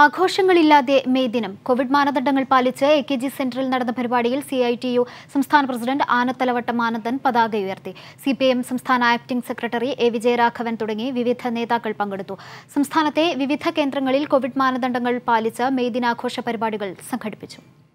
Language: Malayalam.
ആഘോഷങ്ങളില്ലാതെ മെയ് ദിനം കോവിഡ് മാനദണ്ഡങ്ങൾ പാലിച്ച് എ കെ ജി സെന്ററിൽ നടന്ന പരിപാടിയിൽ സി ഐ ടി യു സംസ്ഥാന പ്രസിഡന്റ് ആനത്തലവട്ടം ആനന്ദൻ പതാക ഉയർത്തി സി പി എം സംസ്ഥാന ആക്ടിംഗ് സെക്രട്ടറി എ വിജയരാഘവൻ തുടങ്ങി വിവിധ നേതാക്കൾ പങ്കെടുത്തു സംസ്ഥാനത്തെ വിവിധ കേന്ദ്രങ്ങളിൽ കോവിഡ് മാനദണ്ഡങ്ങൾ പാലിച്ച് മെയ് ദിനാഘോഷ പരിപാടികൾ സംഘടിപ്പിച്ചു